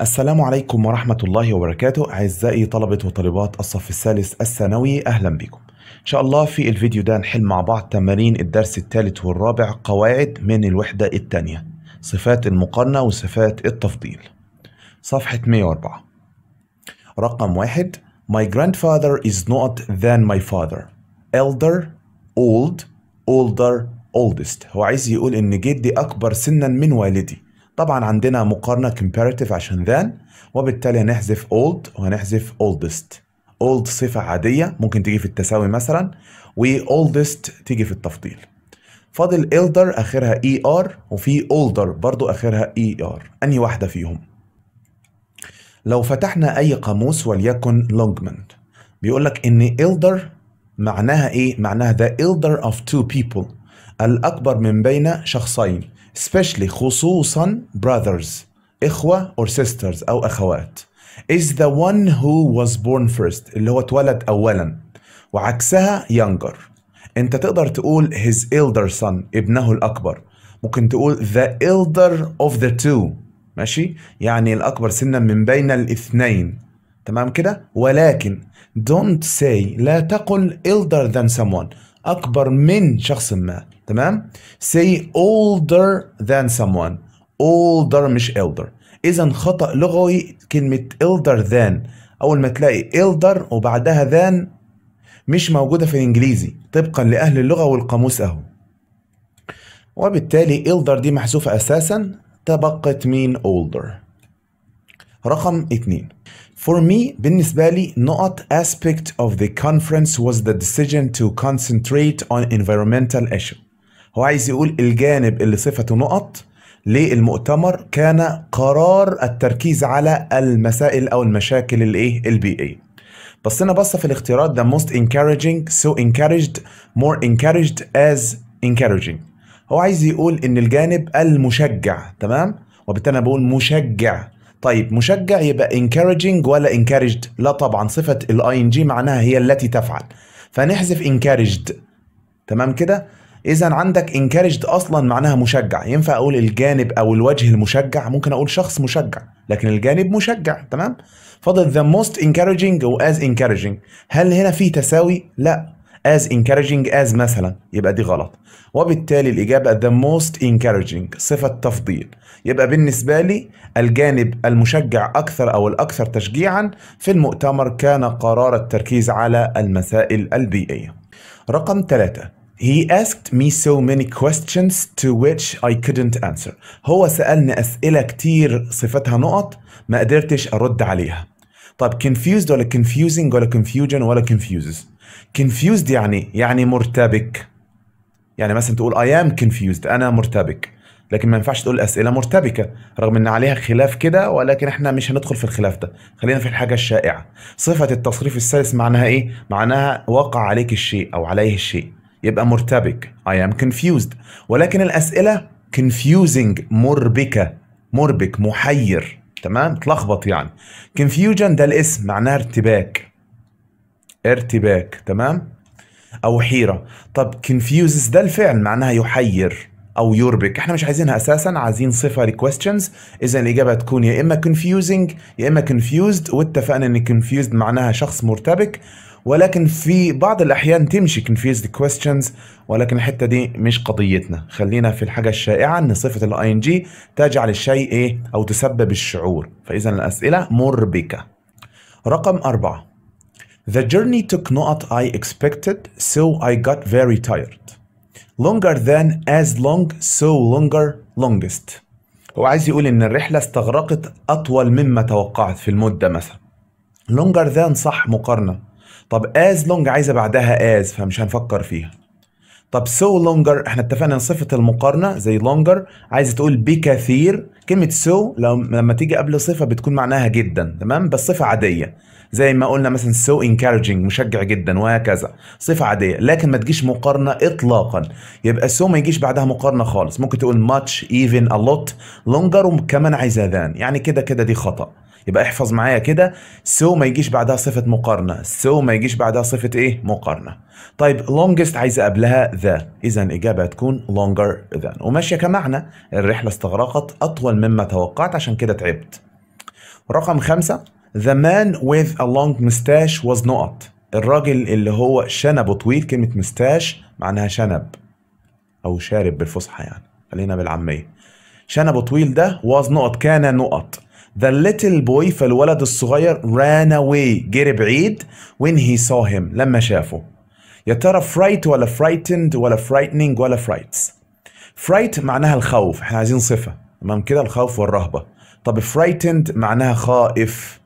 السلام عليكم ورحمة الله وبركاته أعزائي طلبة وطالبات الصف الثالث الثانوي أهلا بكم إن شاء الله في الفيديو ده نحل مع بعض تمارين الدرس الثالث والرابع قواعد من الوحدة الثانية صفات المقارنة وصفات التفضيل صفحة 104 رقم واحد My grandfather is not than my father elder old older oldest هو عايز يقول إن جدي أكبر سنا من والدي طبعا عندنا مقارنة comparative عشان then وبالتالي هنحذف old وهنحذف oldest old صفة عادية ممكن تيجي في التساوي مثلا و oldest تيجي في التفضيل فاضل elder اخرها er وفي older برضو اخرها er انهي واحدة فيهم لو فتحنا اي قاموس وليكن لونجمان بيقول لك ان elder معناها ايه معناها the elder of two people الاكبر من بين شخصين especially خصوصا brothers إخوة or sisters أو أخوات is the one who was born first اللي هو اتولد أولا وعكسها younger أنت تقدر تقول his elder son ابنه الأكبر ممكن تقول the elder of the two ماشي يعني الأكبر سنا من بين الاثنين تمام كده ولكن don't say لا تقل elder than someone أكبر من شخص ما تمام say older than someone older مش elder اذا خطا لغوي كلمه elder than اول ما تلاقي elder وبعدها than مش موجوده في الانجليزي طبقا لاهل اللغه والقاموس اهو وبالتالي elder دي محذوفه اساسا تبقت مين older رقم 2 For me بالنسبة لي not aspect of the conference was the decision to concentrate on environmental issue هو عايز يقول الجانب اللي صفته نقط للمؤتمر كان قرار التركيز على المسائل او المشاكل الايه البيئيه بصينا بصه في الاختيارات ده most encouraging so encouraged more encouraged as encouraging هو عايز يقول ان الجانب المشجع تمام وبالتالي انا بقول مشجع طيب مشجع يبقى encouraging ولا encouraged لا طبعا صفه الاي ان جي معناها هي التي تفعل فنحذف encouraged تمام كده اذا عندك encouraged اصلا معناها مشجع ينفع اقول الجانب او الوجه المشجع ممكن اقول شخص مشجع لكن الجانب مشجع تمام فاضل the most encouraging و as encouraging هل هنا في تساوي لا as encouraging as مثلا يبقى دي غلط وبالتالي الإجابة the most encouraging صفة تفضيل يبقى بالنسبة لي الجانب المشجع أكثر أو الأكثر تشجيعا في المؤتمر كان قرار التركيز على المسائل البيئية رقم ثلاثة He asked me so many questions to which I couldn't answer. هو سألني أسئلة كتير صفتها نقط ما قدرتش أرد عليها. طب confused ولا confusing ولا confusion ولا confuses. confused يعني يعني مرتبك. يعني مثلا تقول I am confused أنا مرتبك. لكن ما ينفعش تقول أسئلة مرتبكة رغم إن عليها خلاف كده ولكن إحنا مش هندخل في الخلاف ده خلينا في الحاجة الشائعة صفة التصريف السلس معناها إيه؟ معناها وقع عليك الشيء أو عليه الشيء يبقى مرتبك I am confused ولكن الأسئلة confusing مربكة مربك محير تمام تلخبط يعني confusion ده الاسم معناها ارتباك ارتباك تمام أو حيرة طب confuses ده الفعل معناها يحير أو يربك احنا مش عايزينها أساسا عايزين صفة لكويستشنز إذا الإجابة تكون يا إما confusing يا إما confused واتفقنا إن confused معناها شخص مرتبك ولكن في بعض الأحيان تمشي confused questions ولكن الحتة دي مش قضيتنا خلينا في الحاجة الشائعة أن صفة الاي ان جي تجعل الشيء إيه أو تسبب الشعور فإذا الأسئلة مربكة رقم أربعة The journey took not I expected so I got very tired longer than as long so longer longest هو عايز يقول ان الرحلة استغرقت اطول مما توقعت في المدة مثلا longer than صح مقارنة طب از لونج عايزه بعدها از فمش هنفكر فيها طب سو so لونجر احنا اتفقنا ان صفه المقارنه زي لونجر عايزه تقول بكثير كلمه سو so لما تيجي قبل صفه بتكون معناها جدا تمام بس صفه عاديه زي ما قلنا مثلا سو so encouraging مشجع جدا وهكذا صفه عاديه لكن ما تجيش مقارنه اطلاقا يبقى سو so ما يجيش بعدها مقارنه خالص ممكن تقول much even a lot longer وكمان عايزه ذان يعني كده كده دي خطأ يبقى احفظ معايا كده سو ما يجيش بعدها صفه مقارنه سو ما يجيش بعدها صفه ايه مقارنه طيب longest عايزه قبلها ذا اذا الاجابه هتكون longer than وماشيه كمعنى الرحله استغرقت اطول مما توقعت عشان كده تعبت رقم خمسة The man with a long mustache was not الراجل اللي هو شنبه طويل كلمة مستاش معناها شنب أو شارب بالفصحى يعني خلينا بالعامية شنبه طويل ده was not كان نقط The little boy فالولد الصغير ran away جري بعيد when he saw him لما شافه يا ترى فرايت ولا فرايتند ولا فرايتنينج ولا فرايتس فرايت معناها الخوف احنا عايزين صفة تمام كده الخوف والرهبة طب فرايتند معناها خائف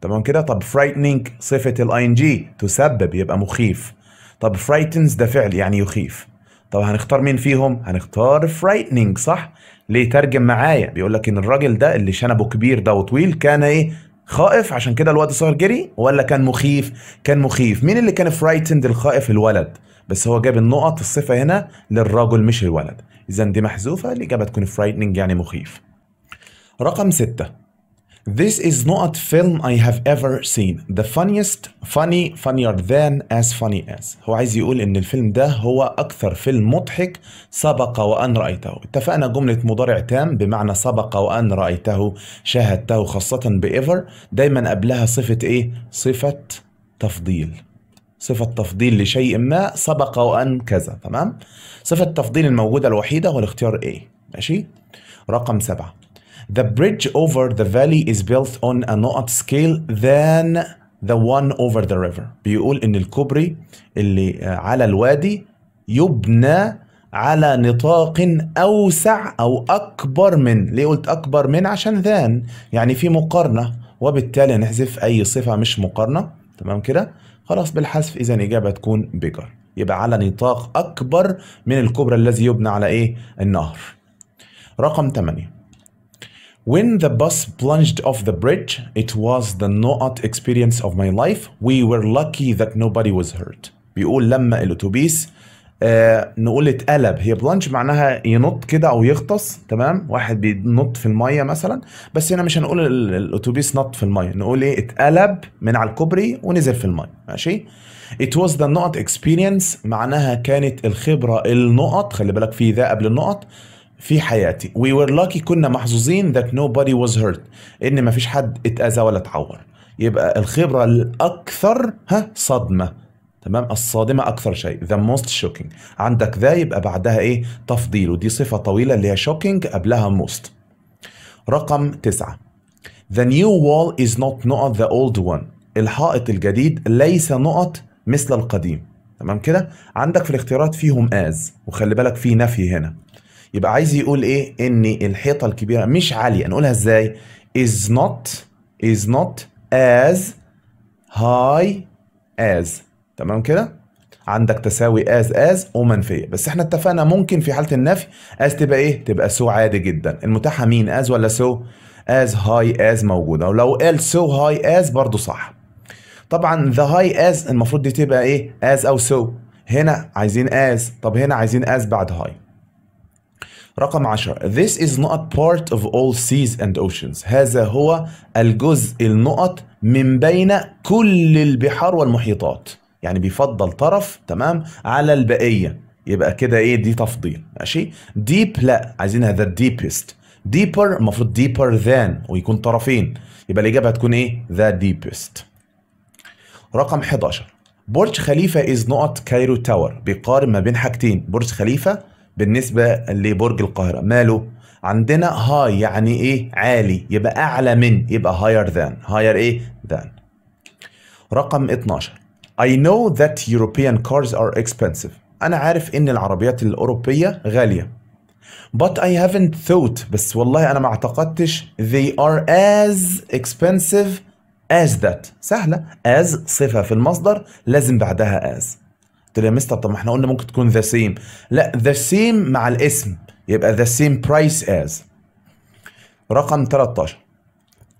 تمام كده طب فرايتنينج صفة ان جي تسبب يبقى مخيف طب فرايتنز ده فعل يعني يخيف طب هنختار مين فيهم هنختار فرايتنينج صح ليه ترجم معايا بيقول لك ان الراجل ده اللي شنبه كبير ده وطويل كان ايه خائف عشان كده الواد الصغير جري ولا كان مخيف كان مخيف مين اللي كان فرايتند الخائف الولد بس هو جاب النقط الصفه هنا للرجل مش الولد اذا دي محذوفه الاجابه تكون فرايتنج يعني مخيف رقم ستة This is not film I have ever seen. The funniest, funny, funnier than, as funny as. هو عايز يقول إن الفيلم ده هو أكثر فيلم مضحك سبق وأن رأيته. اتفقنا جملة مضارع تام بمعنى سبق وأن رأيته شاهدته خاصة بإيفر دايما قبلها صفة إيه؟ صفة تفضيل. صفة تفضيل لشيء ما سبق وأن كذا تمام؟ صفة التفضيل الموجودة الوحيدة هو الاختيار A ماشي؟ رقم سبعة The bridge over the valley is built on a not scale than the one over the river بيقول ان الكوبري اللي آه، على الوادي يبنى على نطاق اوسع او اكبر من ليه قلت اكبر من عشان ذان يعني في مقارنه وبالتالي هنحذف اي صفه مش مقارنه تمام كده خلاص بالحذف اذا الاجابه تكون بيجر يبقى على نطاق اكبر من الكبرى الذي يبنى على ايه النهر رقم 8 When the bus plunged off the bridge, it was the not experience of my life. We were lucky that nobody was hurt. بيقول لما الاتوبيس آه نقول اتقلب هي بلانش معناها ينط كده او يغطس تمام واحد بينط في الميه مثلا بس هنا مش هنقول الاتوبيس نط في الميه نقول ايه اتقلب من على الكوبري ونزل في الميه ماشي It was the not experience معناها كانت الخبره النقط خلي بالك في ذا قبل النقط في حياتي وي were lucky كنا محظوظين that nobody was hurt ان مفيش حد اتأذى ولا اتعور يبقى الخبرة الأكثر ها صدمة تمام الصادمة أكثر شيء the most shocking عندك ذا يبقى بعدها إيه تفضيل ودي صفة طويلة اللي هي shocking قبلها most رقم تسعة the new wall is not not the old one الحائط الجديد ليس نقط مثل القديم تمام كده عندك في الاختيارات فيهم as وخلي بالك في نفي هنا يبقى عايز يقول ايه ان الحيطه الكبيره مش عاليه نقولها ازاي is not is not as high as تمام كده عندك تساوي as as ومنفيه بس احنا اتفقنا ممكن في حاله النفي as تبقى ايه تبقى سو عادي جدا المتاحه مين as ولا سو as high as موجوده ولو قال so high as برضو صح طبعا the high as المفروض دي تبقى ايه as او so هنا عايزين as طب هنا عايزين as بعد high رقم 10 This is not part of all seas and oceans هذا هو الجزء النقط من بين كل البحار والمحيطات يعني بيفضل طرف تمام على البقية يبقى كده ايه دي تفضيل ماشي deep لا عايزينها the deepest deeper المفروض deeper than ويكون طرفين يبقى الإجابة هتكون ايه the deepest رقم 11 برج خليفة is not Cairo Tower بيقارن ما بين حاجتين برج خليفة بالنسبه لبرج القاهره ماله عندنا هاي يعني ايه عالي يبقى اعلى من يبقى higher than higher ايه than رقم 12 I know that European cars are expensive انا عارف ان العربيات الاوروبيه غاليه But I haven't thought بس والله أنا ما اعتقدتش they are as expensive as that سهلة as صفة في المصدر لازم بعدها as قلت له يا مستر طب ما احنا قلنا ممكن تكون ذا سيم لا ذا سيم مع الاسم يبقى ذا سيم برايس از رقم 13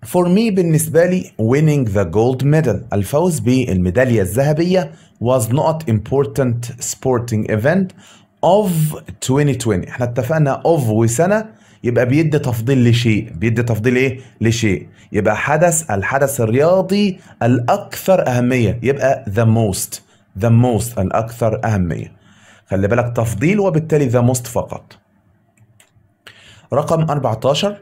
فور مي بالنسبة لي winning ذا جولد ميدال الفوز بالميدالية الذهبية was not important sporting event of 2020 احنا اتفقنا of وسنة يبقى بيدي تفضيل لشيء بيدي تفضيل ايه لشيء يبقى حدث الحدث الرياضي الأكثر أهمية يبقى the most ذا موست الأكثر أهمية خلي بالك تفضيل وبالتالي ذا موست فقط رقم 14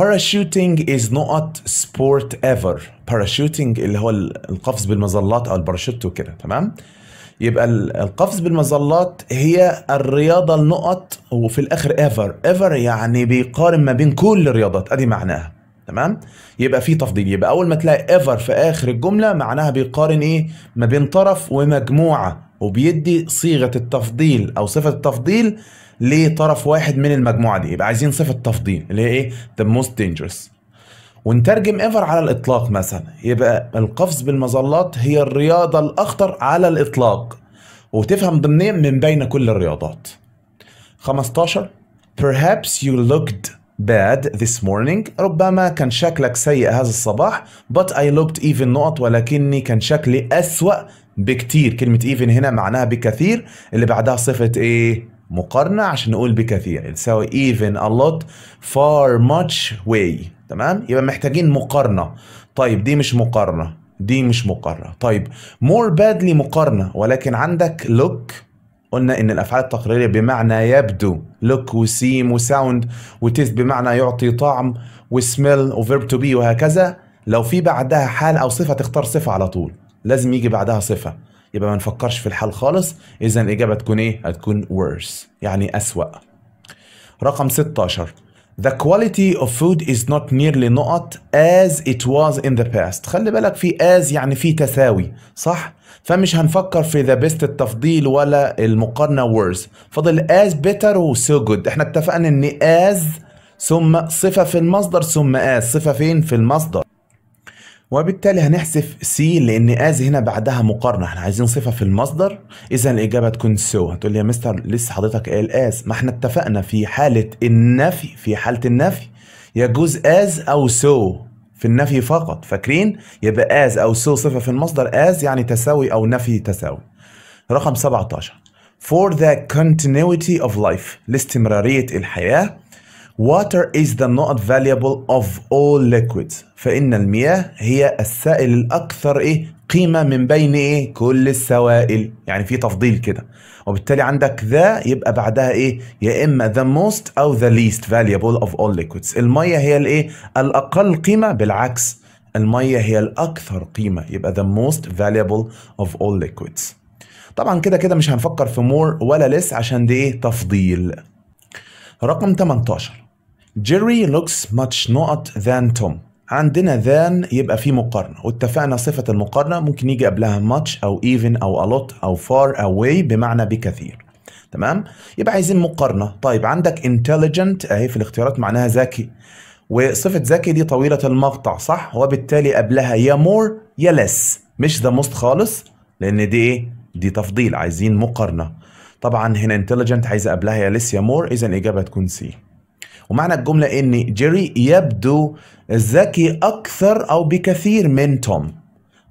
Parachuting is not sport ever Parachuting اللي هو القفز بالمظلات أو الباراشوت وكده تمام يبقى القفز بالمظلات هي الرياضة النقط وفي الآخر ever ever يعني بيقارن ما بين كل الرياضات أدي معناها تمام يبقى في تفضيل يبقى اول ما تلاقي ايفر في اخر الجمله معناها بيقارن ايه ما بين طرف ومجموعه وبيدي صيغه التفضيل او صفه التفضيل لطرف واحد من المجموعه دي يبقى عايزين صفه تفضيل اللي هي ايه the most dangerous ونترجم ايفر على الاطلاق مثلا يبقى القفز بالمظلات هي الرياضه الاخطر على الاطلاق وتفهم ضمنيا من بين كل الرياضات 15 perhaps you looked bad this morning ربما كان شكلك سيء هذا الصباح but I looked even نقط ولكني كان شكلي أسوأ بكتير كلمة even هنا معناها بكثير اللي بعدها صفة إيه مقارنة عشان نقول بكثير يعني تساوي even a lot far much way تمام يبقى محتاجين مقارنة طيب دي مش مقارنة دي مش مقارنة طيب more badly مقارنة ولكن عندك look قلنا ان الافعال التقريريه بمعنى يبدو لوك وسيم وساوند وتيست بمعنى يعطي طعم وسميل وفيرب تو بي وهكذا لو في بعدها حال او صفه تختار صفه على طول لازم يجي بعدها صفه يبقى ما نفكرش في الحال خالص اذا الاجابه تكون ايه هتكون worse يعني اسوا رقم 16 The quality of food is not nearly not as it was in the past خلي بالك في as يعني في تساوي صح فمش هنفكر في the best التفضيل ولا المقارنة worse فضل as better و so good احنا اتفقنا ان as ثم صفة في المصدر ثم as صفة فين في المصدر وبالتالي هنحذف سي لان از هنا بعدها مقارنه احنا عايزين صفه في المصدر اذا الاجابه تكون سو هتقول لي يا مستر لسه حضرتك قال از ما احنا اتفقنا في حاله النفي في حاله النفي يجوز از او سو في النفي فقط فاكرين يبقى از او سو صفه في المصدر از يعني تساوي او نفي تساوي رقم 17 for the continuity of life لاستمراريه الحياه Water is the not valuable of all liquids فإن المياه هي السائل الأكثر إيه قيمة من بين إيه كل السوائل يعني في تفضيل كده وبالتالي عندك ذا يبقى بعدها إيه يا إما the most أو the least valuable of all liquids المياه هي الإيه الأقل قيمة بالعكس المياه هي الأكثر قيمة يبقى the most valuable of all liquids طبعا كده كده مش هنفكر في more ولا less عشان دي ايه تفضيل رقم 18 Jerry looks much not than Tom عندنا than يبقى فيه مقارنة واتفقنا صفة المقارنة ممكن يجي قبلها much أو even أو a lot أو far away بمعنى بكثير تمام يبقى عايزين مقارنة طيب عندك intelligent أهي في الاختيارات معناها ذكي وصفة ذكي دي طويلة المقطع صح وبالتالي قبلها يا مور يا لس مش ذا موست خالص لأن دي إيه؟ دي تفضيل عايزين مقارنة طبعا هنا intelligent عايزة قبلها يا لس يا مور إذا الإجابة تكون سي ومعنى الجملة إن جيري يبدو ذكي أكثر أو بكثير من توم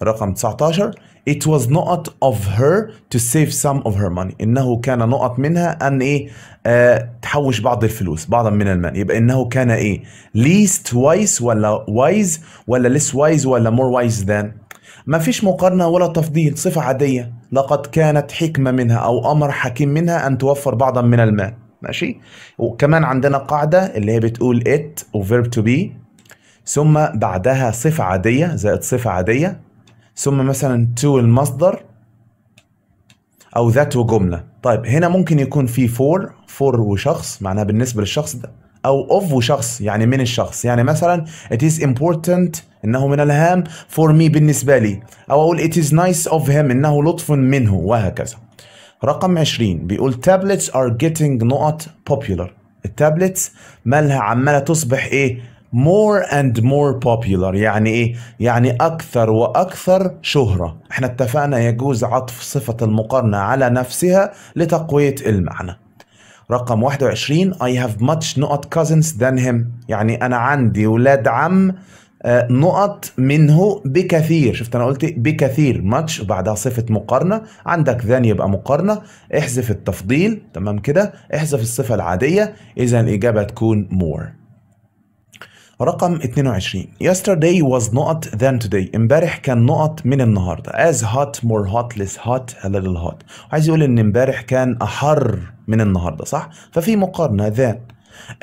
رقم 19 It was not of her to save some of her money إنه كان نقط منها أن إيه آه تحوش بعض الفلوس بعضا من المال يبقى إنه كان إيه least wise ولا wise ولا less wise ولا more wise than ما فيش مقارنة ولا تفضيل صفة عادية لقد كانت حكمة منها أو أمر حكيم منها أن توفر بعضا من المال ماشي وكمان عندنا قاعدة اللي هي بتقول it وفيرب to be ثم بعدها صفة عادية زائد صفة عادية ثم مثلا to المصدر أو ذات وجملة طيب هنا ممكن يكون في فور فور وشخص معناها بالنسبة للشخص ده أو of وشخص يعني من الشخص يعني مثلا it is important إنه من الهام for me بالنسبة لي أو أقول it is nice of him إنه لطف منه وهكذا رقم 20 بيقول tablets are getting not popular التابلتس مالها عمالة تصبح ايه more and more popular يعني ايه يعني اكثر واكثر شهرة احنا اتفقنا يجوز عطف صفة المقارنة على نفسها لتقوية المعنى رقم 21 I have much not cousins than him يعني أنا عندي ولاد عم آه، نقط منه بكثير شفت انا قلت بكثير ماتش وبعدها صفه مقارنه عندك ذان يبقى مقارنه احذف التفضيل تمام كده احذف الصفه العاديه اذا الاجابه تكون مور رقم 22 yesterday was not than today امبارح كان نقط من النهارده as hot more hot less hot a little hot عايز يقول ان امبارح كان احر من النهارده صح ففي مقارنه ذان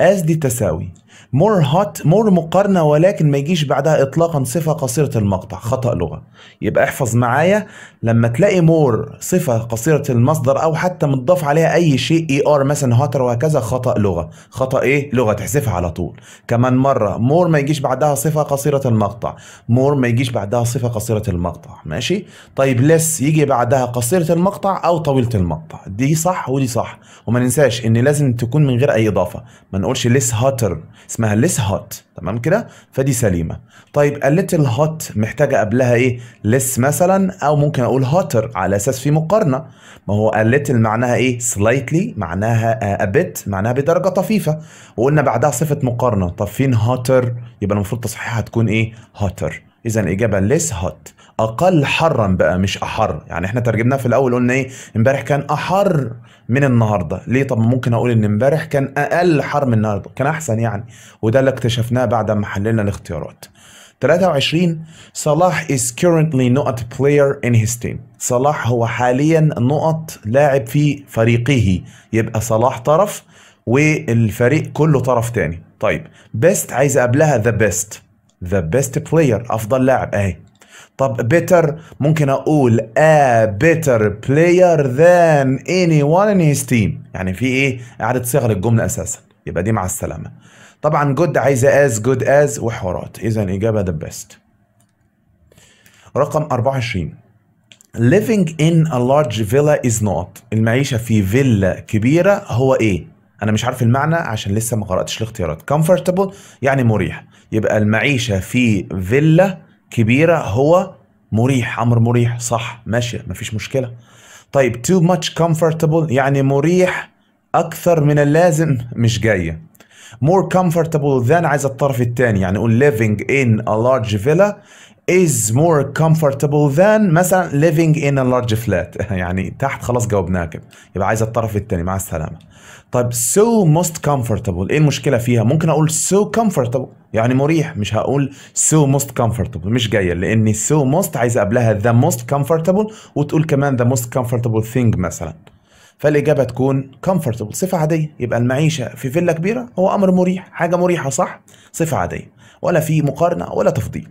as دي تساوي مور هوت مور مقارنه ولكن ما يجيش بعدها اطلاقا صفه قصيره المقطع خطا لغه يبقى احفظ معايا لما تلاقي مور صفه قصيره المصدر او حتى متضاف عليها اي شيء اي e ار مثلا هاتر وهكذا خطا لغه خطا ايه لغه تحذفها على طول كمان مره مور ما يجيش بعدها صفه قصيره المقطع مور ما يجيش بعدها صفه قصيره المقطع ماشي طيب لس يجي بعدها قصيره المقطع او طويله المقطع دي صح ودي صح وما ننساش ان لازم تكون من غير اي اضافه ما نقولش لس هاتر اسمها ليس هوت تمام كده فدي سليمه طيب الليتل هوت محتاجه قبلها ايه ليس مثلا او ممكن اقول هوتر على اساس في مقارنه ما هو الليتل معناها ايه سلايتلي معناها ابيت معناها بدرجه طفيفه وقلنا بعدها صفه مقارنه طب فين هوتر يبقى المفروض تصحيحها تكون ايه هوتر اذا الاجابه ليس هوت اقل حرا بقى مش احر يعني احنا ترجمناها في الاول قلنا ايه امبارح كان احر من النهارده ليه طب ممكن اقول ان امبارح كان اقل حر من النهارده كان احسن يعني وده اللي اكتشفناه بعد ما حللنا الاختيارات 23 صلاح is currently not a player in his team صلاح هو حاليا نقط لاعب في فريقه يبقى صلاح طرف والفريق كله طرف تاني طيب بيست عايز قبلها ذا بيست ذا بيست بلاير افضل لاعب اهي طب بيتر ممكن اقول a better player than anyone in his team يعني في ايه اعاده صياغه للجمله اساسا يبقى دي مع السلامه طبعا جود عايزه از جود از وحوارات اذا اجابه the best رقم 24 living in a large villa is not المعيشه في فيلا كبيره هو ايه انا مش عارف المعنى عشان لسه ما قراتش الاختيارات comfortable يعني مريح يبقى المعيشه في فيلا كبيره هو مريح امر مريح صح ماشي مفيش مشكله طيب too much comfortable يعني مريح اكثر من اللازم مش جايه more comfortable than عايز الطرف الثاني يعني اقول living in a large villa is more comfortable than مثلا living in a large flat يعني تحت خلاص جاوبناها كده يبقى عايز الطرف الثاني مع السلامه طيب so most comfortable ايه المشكله فيها ممكن اقول so comfortable يعني مريح مش هقول so most comfortable مش جايه لان so most عايز قبلها the most comfortable وتقول كمان the most comfortable thing مثلا فالاجابه تكون comfortable صفه عاديه يبقى المعيشه في فيلا كبيره هو امر مريح حاجه مريحه صح صفه عاديه ولا في مقارنه ولا تفضيل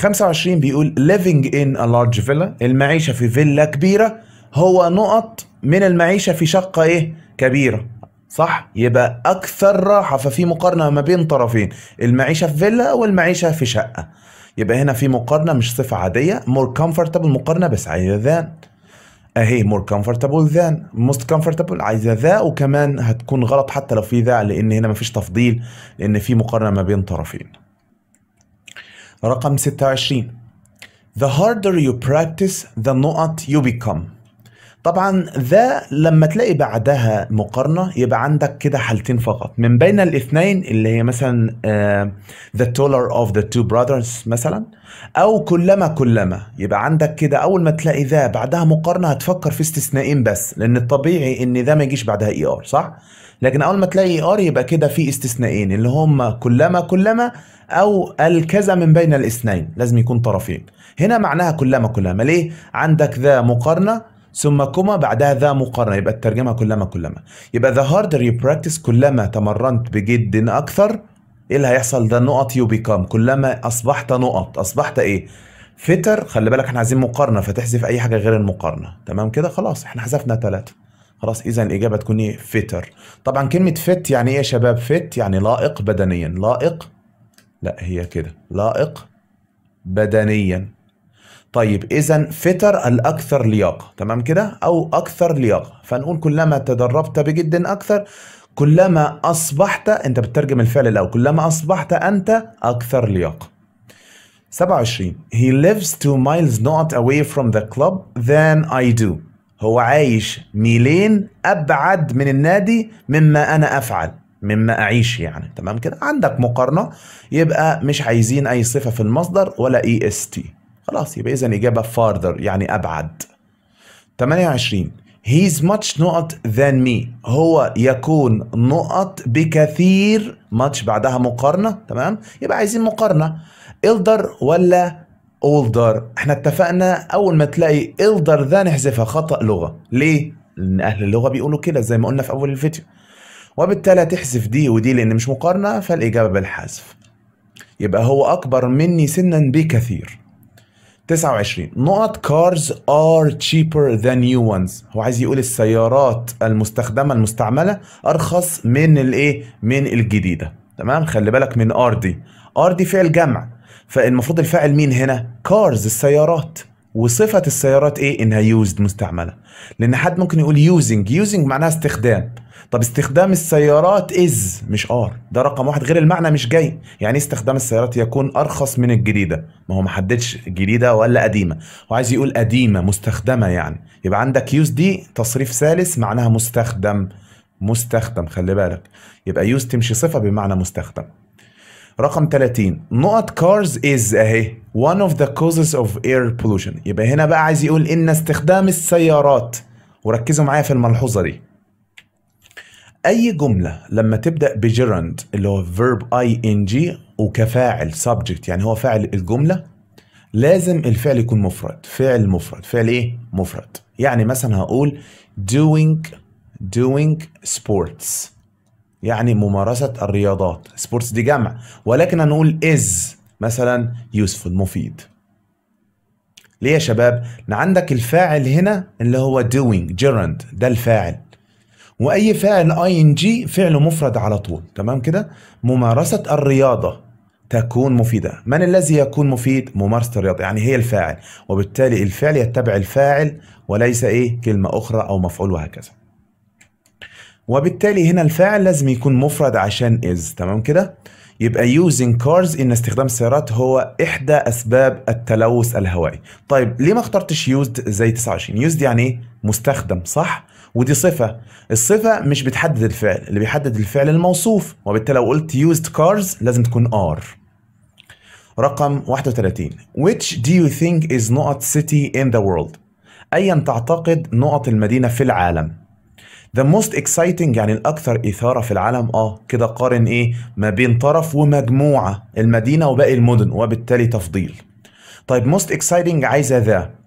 25 بيقول living in a large villa المعيشة في فيلا كبيرة هو نقط من المعيشة في شقة إيه كبيرة صح يبقى أكثر راحة ففي مقارنة ما بين طرفين المعيشة في فيلا والمعيشة في شقة يبقى هنا في مقارنة مش صفة عادية more comfortable مقارنة بس عايزة ذان اهي more comfortable than most comfortable عايزة ذا وكمان هتكون غلط حتى لو في ذا لأن هنا مفيش تفضيل لأن في مقارنة ما بين طرفين رقم 26 The harder you practice the نقط you become طبعا ذا لما تلاقي بعدها مقارنة يبقى عندك كده حالتين فقط من بين الاثنين اللي هي مثلا uh, the taller of the two brothers مثلا أو كلما كلما يبقى عندك كده أول ما تلاقي ذا بعدها مقارنة هتفكر في استثنائين بس لأن الطبيعي إن ذا ما يجيش بعدها اي e ار صح؟ لكن أول ما تلاقي اي e ار يبقى كده في استثنائين اللي هم كلما كلما أو الكذا من بين الاثنين لازم يكون طرفين هنا معناها كلما كلما ليه عندك ذا مقارنة ثم كما بعدها ذا مقارنة يبقى الترجمة كلما كلما يبقى the harder you practice كلما تمرنت بجد أكثر ايه اللي هيحصل ده نقط يو بيكام كلما اصبحت نقط اصبحت ايه فتر خلي بالك احنا عايزين مقارنه فتحذف اي حاجه غير المقارنه تمام كده خلاص احنا حذفنا ثلاثه خلاص اذا الاجابه تكون ايه فتر طبعا كلمه فت يعني ايه يا شباب فت يعني لائق بدنيا لائق لا هي كده لائق بدنيا طيب اذا فتر الاكثر لياقه تمام كده او اكثر لياقه فنقول كلما تدربت بجد اكثر كلما اصبحت انت بتترجم الفعل الاول كلما اصبحت انت اكثر لياقه 27 He lives two miles not away from the club than I do هو عايش ميلين ابعد من النادي مما انا افعل مما اعيش يعني تمام كده عندك مقارنه يبقى مش عايزين اي صفه في المصدر ولا اي اس تي خلاص يبقى اذا اجابه فاردر يعني ابعد 28 He's much نقط than me هو يكون نقط بكثير much بعدها مقارنة تمام يبقى عايزين مقارنة elder ولا older احنا اتفقنا اول ما تلاقي elder ذان احذفها خطأ لغة ليه؟ لان اهل اللغة بيقولوا كده زي ما قلنا في اول الفيديو وبالتالي تحذف دي ودي لأن مش مقارنة فالإجابة بالحذف يبقى هو أكبر مني سنا بكثير 29 نقط cars are cheaper than new ones هو عايز يقول السيارات المستخدمة المستعملة أرخص من الإيه من الجديدة تمام خلي بالك من ار دي ار دي فعل جمع فالمفروض الفاعل مين هنا cars السيارات وصفة السيارات إيه إنها يوزد مستعملة لأن حد ممكن يقول يوزنج، يوزنج معناها استخدام طب استخدام السيارات از مش ار ده رقم واحد غير المعنى مش جاي يعني إيه استخدام السيارات يكون ارخص من الجديده ما هو ما حددش جديده ولا قديمه هو عايز يقول قديمه مستخدمه يعني يبقى عندك يوز دي تصريف ثالث معناها مستخدم مستخدم خلي بالك يبقى يوز تمشي صفه بمعنى مستخدم رقم 30 نقط كارز از اهي one of the causes of air pollution يبقى هنا بقى عايز يقول ان استخدام السيارات وركزوا معايا في الملحوظه دي اي جمله لما تبدا بجيرند اللي هو فيرب اي ان جي وكفاعل سبجكت يعني هو فاعل الجمله لازم الفعل يكون مفرد فعل مفرد فعل ايه مفرد يعني مثلا هقول doing doing sports يعني ممارسة الرياضات sports دي جمع ولكن هنقول is مثلا useful مفيد ليه يا شباب؟ عندك الفاعل هنا اللي هو doing gerund ده الفاعل واي فعل اي ان جي فعله مفرد على طول تمام كده ممارسه الرياضه تكون مفيدة من الذي يكون مفيد ممارسة الرياضة يعني هي الفاعل وبالتالي الفعل يتبع الفاعل وليس إيه كلمة أخرى أو مفعول وهكذا وبالتالي هنا الفاعل لازم يكون مفرد عشان is تمام كده يبقى using cars إن استخدام السيارات هو إحدى أسباب التلوث الهوائي طيب ليه ما اخترتش used زي 29 used يعني إيه مستخدم صح ودي صفه الصفه مش بتحدد الفعل اللي بيحدد الفعل الموصوف وبالتالي لو قلت used cars لازم تكون ار رقم 31 which do you think is not city in the world ايا تعتقد نقط المدينه في العالم the most exciting يعني الاكثر اثاره في العالم اه كده قارن ايه ما بين طرف ومجموعه المدينه وباقي المدن وبالتالي تفضيل طيب most exciting عايزه ذا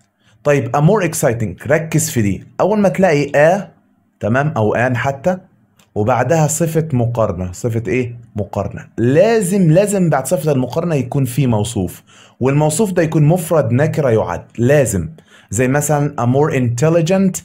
طيب a more exciting ركز في دي اول ما تلاقي a تمام او ان حتى وبعدها صفة مقارنة صفة ايه مقارنة لازم لازم بعد صفة المقارنة يكون في موصوف والموصوف ده يكون مفرد نكرة يعد لازم زي مثلا a more intelligent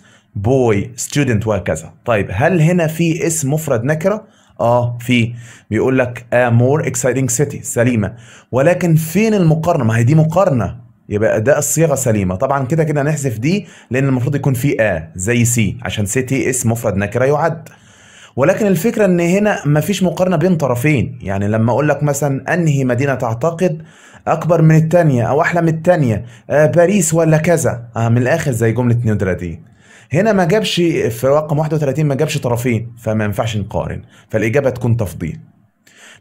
boy student وهكذا طيب هل هنا في اسم مفرد نكرة اه في بيقول لك a more exciting city سليمة ولكن فين المقارنة ما هي دي مقارنة يبقى ده الصيغه سليمه طبعا كده كده نحذف دي لان المفروض يكون في ا آه زي سي عشان سيتي اسم مفرد نكره يعد ولكن الفكره ان هنا مفيش مقارنه بين طرفين يعني لما اقول لك مثلا انهي مدينه تعتقد اكبر من الثانيه او احلى من الثانيه آه باريس ولا كذا آه من الاخر زي جمله نيودرا دي هنا ما جابش في رقم 31 ما جابش طرفين فما ينفعش نقارن فالاجابه تكون تفضيل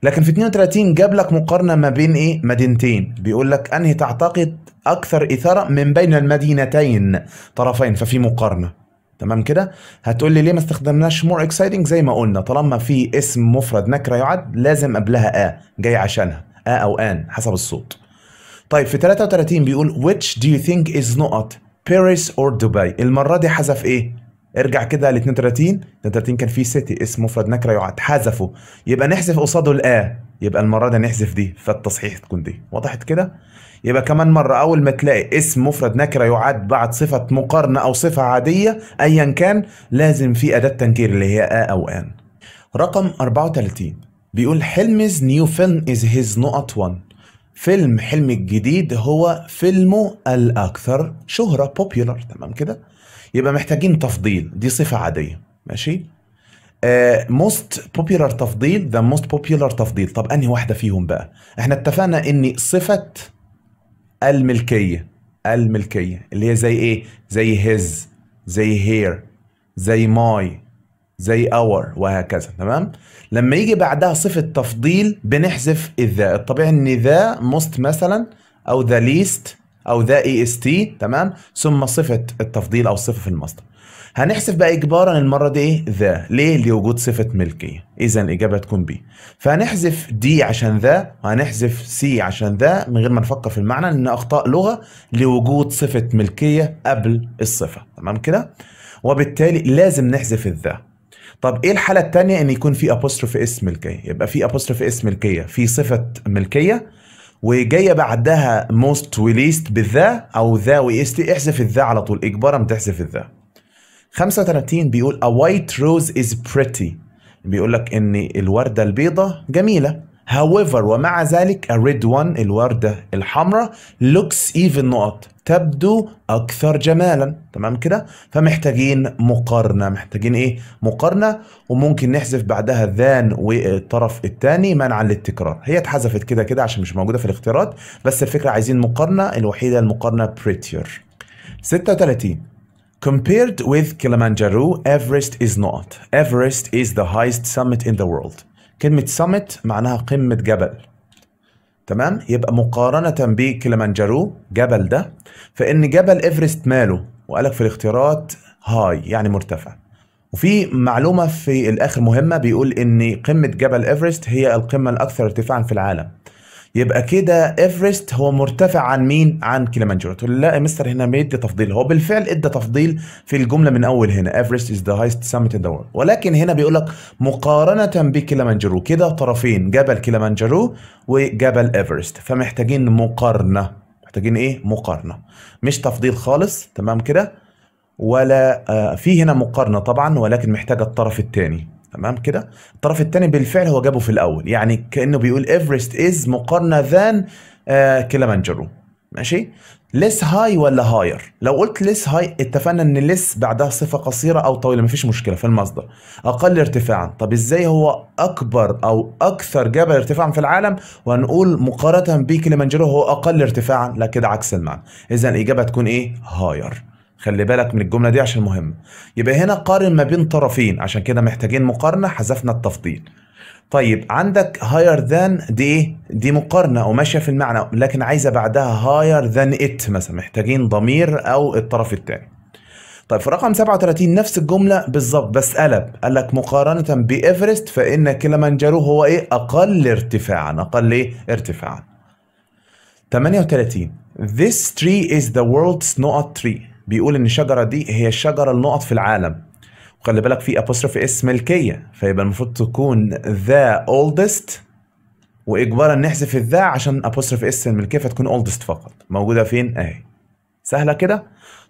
لكن في 32 جاب لك مقارنه ما بين ايه مدينتين بيقول لك انهي تعتقد اكثر اثاره من بين المدينتين طرفين ففي مقارنه تمام كده هتقول لي ليه ما استخدمناش مور اكسايتنج زي ما قلنا طالما في اسم مفرد نكره يعد لازم قبلها ا جاي عشانها ا او ان حسب الصوت طيب في 33 بيقول which do you think is not Paris or Dubai المره دي حذف ايه ارجع كده ل 32 32 كان في سيتي اسم مفرد نكره يقعد حذفه يبقى نحذف قصاده الا يبقى المره دي نحذف دي فالتصحيح تكون دي وضحت كده يبقى كمان مره اول ما تلاقي اسم مفرد نكره يعد بعد صفه مقارنه او صفه عاديه ايا كان لازم في اداه تنكير اللي هي ا او ان رقم 34 بيقول حلمز نيو فيلم از هيز نقط 1 فيلم حلمي الجديد هو فيلمه الاكثر شهره بوبيولار تمام كده يبقى محتاجين تفضيل دي صفه عاديه ماشي موست uh, بوبيلر تفضيل ذا موست بوبيلر تفضيل طب انهي واحده فيهم بقى احنا اتفقنا ان صفه الملكيه الملكيه اللي هي زي ايه زي هيز زي هير زي ماي زي اور وهكذا تمام لما يجي بعدها صفه تفضيل بنحذف الذا الطبيعي ان ذا موست مثلا او ذا ليست او ذا اي اس تي تمام ثم صفه التفضيل او الصفه في المصدر هنحسب بقى اجبارا المره دي ايه ذا ليه لوجود صفه ملكيه اذا الاجابه تكون بي فهنحذف دي عشان ذا وهنحذف سي عشان ذا من غير ما نفكر في المعنى ان اخطاء لغه لوجود صفه ملكيه قبل الصفه تمام كده وبالتالي لازم نحذف الذا طب ايه الحاله الثانيه ان يكون في ابوستروف اس ملكيه يبقى في ابوستروف اس ملكيه في صفه ملكيه وجايه بعدها موست وليست بالذا او ذا ويست احذف الذا على طول اجبارا بتحذف الذا 35 بيقول a white rose is pretty بيقول لك ان الورده البيضه جميله however ومع ذلك a red one الورده الحمراء looks even نقط تبدو أكثر جمالا تمام كده فمحتاجين مقارنة محتاجين إيه مقارنة وممكن نحذف بعدها الذان والطرف الثاني منعا للتكرار هي اتحذفت كده كده عشان مش موجودة في الاختيارات بس الفكرة عايزين مقارنة الوحيدة المقارنة prettier 36 Compared with Kilimanjaro, Everest is not. Everest is the highest summit in the world. كلمة summit معناها قمة جبل تمام يبقى مقارنة بكليمانجارو جبل ده فإن جبل إيفرست ماله وقالك في الاختيارات هاي يعني مرتفع وفي معلومة في الآخر مهمة بيقول إن قمة جبل إيفرست هي القمة الأكثر ارتفاعا في العالم يبقى كده ايفرست هو مرتفع عن مين عن كليمانجارو تقول لا يا مستر هنا مدي تفضيل هو بالفعل ادى تفضيل في الجمله من اول هنا ايفرست از ذا هايست سمت ان ذا وورلد ولكن هنا بيقول لك مقارنه بكليمانجارو كده طرفين جبل كليمانجارو وجبل ايفرست فمحتاجين مقارنه محتاجين ايه مقارنه مش تفضيل خالص تمام كده ولا آه، في هنا مقارنه طبعا ولكن محتاجه الطرف الثاني تمام كده الطرف الثاني بالفعل هو جابه في الاول يعني كانه بيقول ايفرست از مقارنه ذان آه ماشي ليس هاي ولا هاير لو قلت ليس هاي اتفقنا ان ليس بعدها صفه قصيره او طويله مفيش مشكله في المصدر اقل ارتفاعا طب ازاي هو اكبر او اكثر جبل ارتفاعا في العالم وهنقول مقارنه بيه هو اقل ارتفاعا لا كده عكس المعنى اذا الاجابه تكون ايه هاير خلي بالك من الجمله دي عشان مهمه يبقى هنا قارن ما بين طرفين عشان كده محتاجين مقارنه حذفنا التفضيل طيب عندك هاير ذان دي ايه دي مقارنه وماشية في المعنى لكن عايزه بعدها هاير ذان ات مثلا محتاجين ضمير او الطرف الثاني طيب في رقم 37 نفس الجملة بالظبط بس قلب قال لك مقارنة بإيفرست فإن كليمانجارو هو إيه أقل ارتفاعا أقل إيه ارتفاعا 38 This tree is the world's not tree بيقول ان الشجره دي هي الشجره النقط في العالم وخلي بالك في ابوستروف اس ملكيه فيبقى المفروض تكون ذا اولدست واجبارا نحذف الذا عشان ابوستروف اس الملكيه فتكون اولدست فقط موجوده فين اهي سهله كده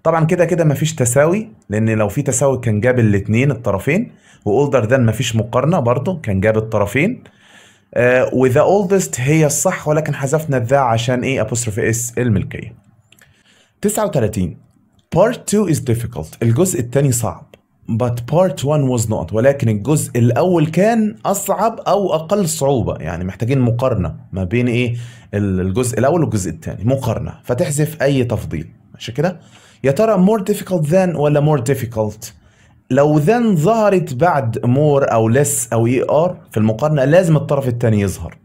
طبعا كده كده مفيش تساوي لان لو في تساوي كان جاب الاثنين الطرفين واولدر ذان مفيش مقارنه برضه كان جاب الطرفين آه، وذا uh, اولدست هي الصح ولكن حذفنا الذا عشان ايه ابوستروف اس الملكيه 39 Part 2 is difficult الجزء الثاني صعب but part 1 was not ولكن الجزء الاول كان اصعب او اقل صعوبه يعني محتاجين مقارنه ما بين ايه الجزء الاول والجزء الثاني مقارنه فتحذف اي تفضيل ماشي كده يا ترى more difficult than ولا more difficult لو ذن ظهرت بعد more او less او اي e ار في المقارنه لازم الطرف الثاني يظهر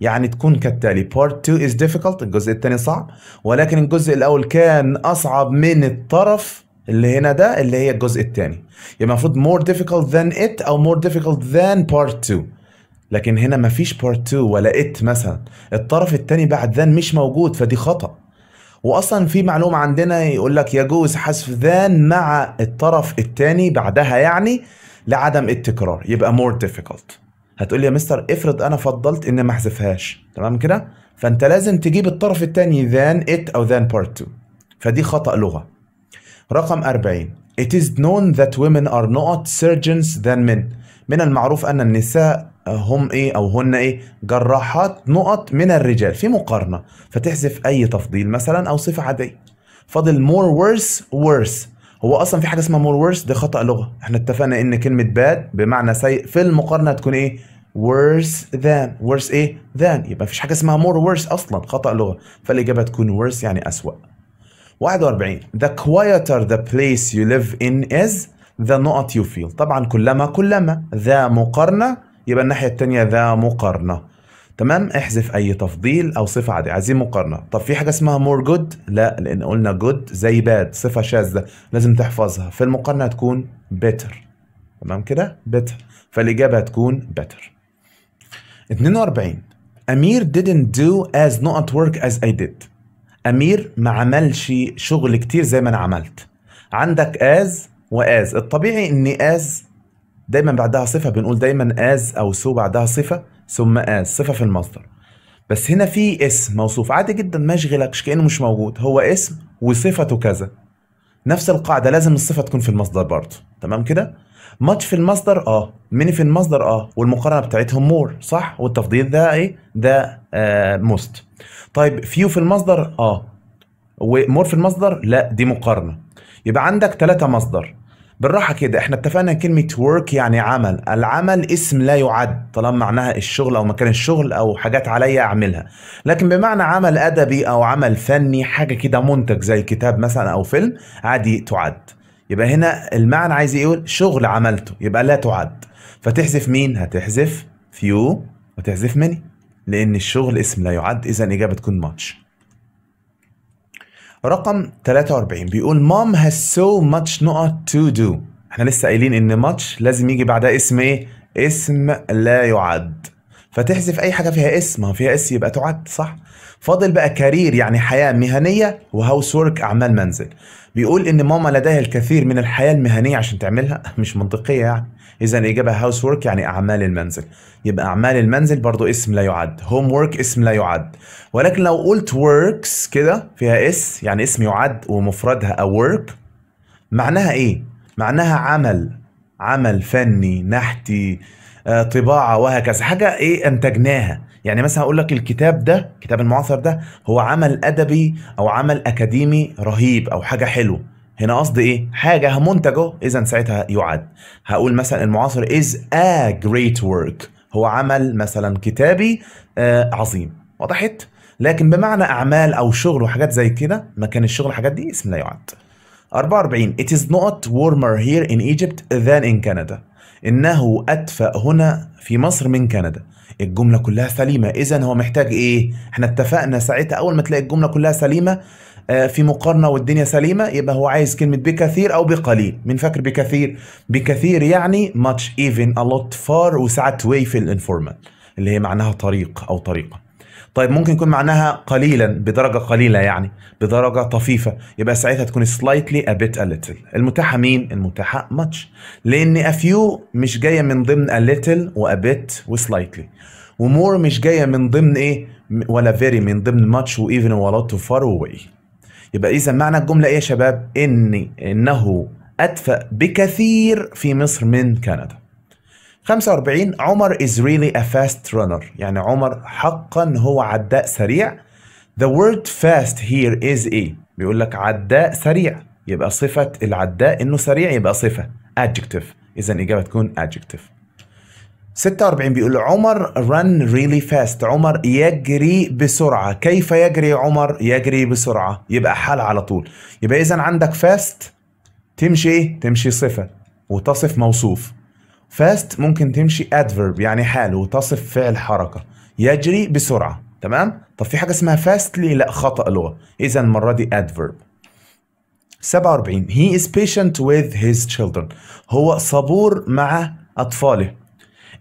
يعني تكون كالتالي بارت 2 از ديفيكولت الجزء الثاني صعب ولكن الجزء الاول كان اصعب من الطرف اللي هنا ده اللي هي الجزء الثاني يبقى المفروض مور ديفيكولت ذان ات او مور ديفيكولت ذان بارت 2 لكن هنا مفيش بارت 2 ولا ات مثلا الطرف الثاني بعد ذان مش موجود فدي خطأ واصلا في معلومه عندنا يقول لك يجوز حذف ذان مع الطرف الثاني بعدها يعني لعدم التكرار يبقى مور difficult هتقول لي يا مستر افرض انا فضلت اني ما احذفهاش تمام كده فانت لازم تجيب الطرف الثاني than it او than part 2 فدي خطا لغه رقم 40 It is known that women are not surgeons than men من المعروف أن النساء هم إيه أو هن إيه جراحات نقط من الرجال في مقارنة فتحذف أي تفضيل مثلا أو صفة عادية فاضل more worse worse هو اصلا في حاجه اسمها مور ورس دي خطا لغه احنا اتفقنا ان كلمه باد بمعنى سيء في المقارنه تكون ايه worse than worse ايه than يبقى مفيش حاجه اسمها more worse اصلا خطا لغه فالاجابه تكون worse يعني اسوأ 41 the quieter the place you live in is the not you feel طبعا كلما كلما ذا مقارنه يبقى الناحيه الثانيه ذا مقارنه تمام احذف اي تفضيل او صفه عاديه عايزين مقارنه طب في حاجه اسمها مور جود لا لان قلنا جود زي باد صفه شاذه لازم تحفظها في المقارنه هتكون بيتر تمام كده بيتر فالاجابه هتكون بيتر 42 امير didn't do as not work as I did امير ما عملش شغل كتير زي ما انا عملت عندك as واز الطبيعي ان as دايما بعدها صفه بنقول دايما as او سو بعدها صفه ثم آس صفة في المصدر بس هنا في اسم موصوف عادي جدا ما يشغلكش كأنه مش موجود هو اسم وصفته كذا نفس القاعدة لازم الصفة تكون في المصدر برضه تمام كده ماتش في المصدر اه ميني في المصدر اه والمقارنة بتاعتهم مور صح والتفضيل ده ايه ده آه موست طيب فيو في المصدر اه ومور في المصدر لا دي مقارنة يبقى عندك ثلاثة مصدر بالراحه كده احنا اتفقنا كلمه work يعني عمل العمل اسم لا يعد طالما معناها الشغل او مكان الشغل او حاجات عليا اعملها لكن بمعنى عمل ادبي او عمل فني حاجه كده منتج زي كتاب مثلا او فيلم عادي تعد يبقى هنا المعنى عايز يقول شغل عملته يبقى لا تعد فتحذف مين هتحذف فيو وتحذف مني لان الشغل اسم لا يعد اذا اجابه تكون ماتش رقم 43 بيقول مام has so much نقط to do احنا لسه قايلين ان ماتش لازم يجي بعدها اسم ايه اسم لا يعد فتحذف اي حاجه فيها اس ما فيها اس يبقى تعد صح فاضل بقى كارير يعني حياه مهنيه وهاوس وورك اعمال منزل بيقول ان ماما لديها الكثير من الحياه المهنيه عشان تعملها مش منطقيه يعني اذا الاجابه هاوس وورك يعني اعمال المنزل يبقى اعمال المنزل برضو اسم لا يعد هوم وورك اسم لا يعد ولكن لو قلت وركس كده فيها اس يعني اسم يعد ومفردها او ورك معناها ايه معناها عمل عمل فني نحتي آه، طباعه وهكذا حاجه ايه انتجناها يعني مثلا اقول لك الكتاب ده كتاب المعاصر ده هو عمل ادبي او عمل اكاديمي رهيب او حاجه حلوه هنا قصدي ايه؟ حاجة منتجه اذا ساعتها يعد. هقول مثلا المعاصر is a great work هو عمل مثلا كتابي آه عظيم. وضحت؟ لكن بمعنى اعمال او شغل وحاجات زي كده مكان الشغل الحاجات دي اسم لا يعد. 44 it is not warmer here in Egypt than in Canada. انه ادفأ هنا في مصر من كندا الجمله كلها سليمه اذا هو محتاج ايه احنا اتفقنا ساعتها اول ما تلاقي الجمله كلها سليمه آه، في مقارنة والدنيا سليمة يبقى هو عايز كلمة بكثير أو بقليل من فاكر بكثير بكثير يعني much even a lot far وساعات way في الانفورمال اللي هي معناها طريق أو طريقة طيب ممكن يكون معناها قليلا بدرجه قليله يعني بدرجه طفيفه يبقى ساعتها تكون سلايتلي ا بيت ا ليتل المتاحه مين المتاحه ماتش لان افيو مش جايه من ضمن ا ليتل و a bit و ومور مش جايه من ضمن ايه ولا فيري من ضمن ماتش وايفن ولا تو فار واي يبقى اذا معنى الجمله ايه يا شباب ان انه ادفأ بكثير في مصر من كندا 45 عمر is really a fast runner يعني عمر حقا هو عداء سريع the word fast here is a بيقول لك عداء سريع يبقى صفة العداء انه سريع يبقى صفة adjective اذا الاجابة تكون adjective 46 بيقول عمر run really fast عمر يجري بسرعة كيف يجري عمر يجري بسرعة يبقى حال على طول يبقى اذا عندك fast تمشي إيه؟ تمشي صفة وتصف موصوف فاست ممكن تمشي ادفرب يعني حال وتصف فعل حركه يجري بسرعه تمام طب في حاجه اسمها فاستلي لا خطا لغه اذا المره دي ادفرب 47 he is patient with his children هو صبور مع اطفاله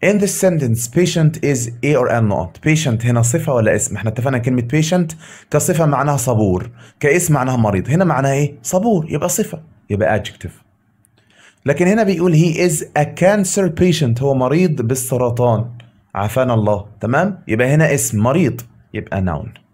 In this sentence patient is A or N نقط patient هنا صفة ولا اسم احنا اتفقنا كلمة patient كصفة معناها صبور كاسم معناها مريض هنا معناها ايه صبور يبقى صفة يبقى adjective لكن هنا بيقول هي از ا كانسر بيشنت هو مريض بالسرطان عافانا الله تمام يبقى هنا اسم مريض يبقى نون